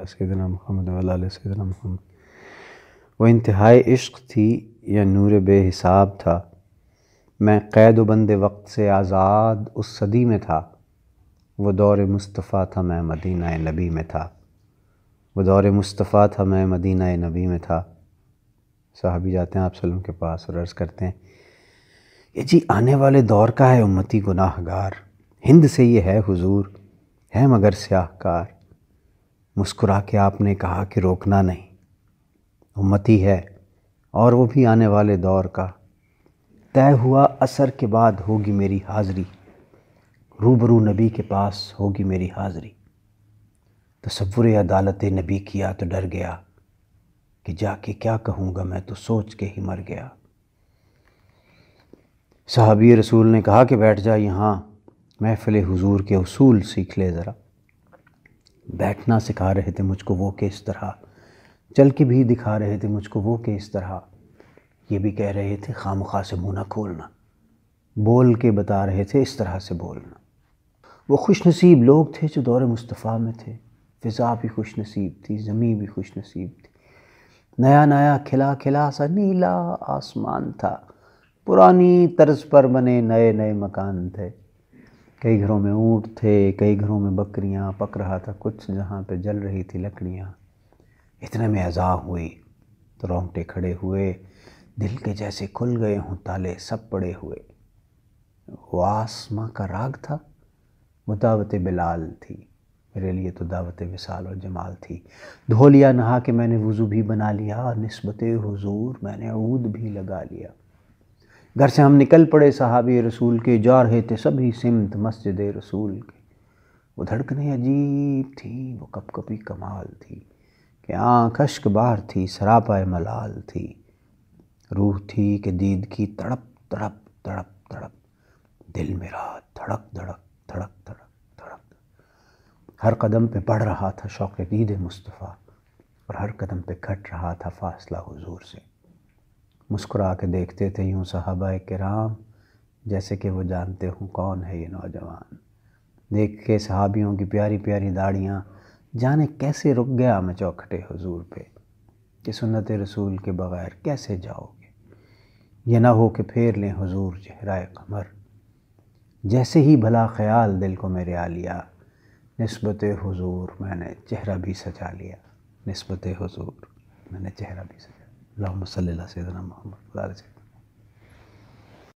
सैदना महमद सैदना इंतहाई इश्क थी या नूर बेहिसाब था मैं कैद बंद वक्त से आज़ाद उस सदी में था वह दौर मुस्तफ़ा था मैं मदीना नबी में था वह दौर मुस्तफ़ा था मैं मदीना नबी में था साहबी जाते हैं आप सलम के पास और अर्ज़ करते हैं ये जी आने वाले दौर का है उम्मती गुनाहगार हिंद से ये है हुजूर है मगर स्याहकार मुस्कुरा के आपने कहा कि रोकना नहीं उम्मती है और वो भी आने वाले दौर का तय हुआ असर के बाद होगी मेरी हाज़री रूबरू नबी के पास होगी मेरी हाज़री तस्वुर अदालत नबी किया तो डर गया कि जाके क्या कहूँगा मैं तो सोच के ही मर गया साहबी रसूल ने कहा कि बैठ जा यहाँ महफिल हुजूर के उसूल सीख ले ज़रा बैठना सिखा रहे थे मुझको वो किस इस तरह चल के भी दिखा रहे थे मुझको वो किस इस तरह ये भी कह रहे थे खाम से मुँह ना खोलना बोल के बता रहे थे इस तरह से बोलना वो खुश नसीब लोग थे जो दौरे मुस्तफ़ा में थे फ़िज़ा भी खुश नसीब थी ज़मीं भी खुश नसीब थी नया नया खिला खिला सा नीला आसमान था पुरानी तर्ज पर बने नए नए मकान थे कई घरों में ऊँट थे कई घरों में बकरियाँ पक रहा था कुछ जहाँ पे जल रही थी लकड़ियाँ इतने में अजा हुई तो रोंगटे खड़े हुए दिल के जैसे खुल गए हों ताले सब पड़े हुए वो आसमां का राग था वो दावत बिलाल थी मेरे लिए तो दावत विसाल और जमाल थी धो लिया नहा के मैंने वज़ू भी बना लिया और नस्बत हुजूर मैंने ऊद भी लगा लिया घर से हम निकल पड़े सहाबी रसूल के जा रहे थे सभी सिमत मस्जिद रसूल के वो धड़कने अजीब थी वो कप कपी कमाल थी कि आँख अश्क बार थी सरापा मलाल थी रूह थी कि दीद की तड़प तड़प तड़प तड़प दिल मेरा धड़क धड़क धड़क धड़क धड़क हर कदम पे बढ़ रहा था शौक दीद मुस्तफ़ा और हर कदम पे घट रहा था फासला हुजूर से मुस्कुरा के देखते थे यूँ साहबा कराम जैसे कि वो जानते हों कौन है ये नौजवान देख के सहाबियों की प्यारी प्यारी दाढ़ियाँ जाने कैसे रुक गया मैं चौखटे हजूर पे कि सुन्नत रसूल के बग़ैर कैसे जाओगे ये ना हो कि फेर लें हजूर चेहरा कमर जैसे ही भला ख्याल दिल को मेरे आ लिया नस्बत हजूर मैंने चेहरा भी सजा लिया नस्बत हजूर मैंने चेहरा भी सजा Vamos a salir a la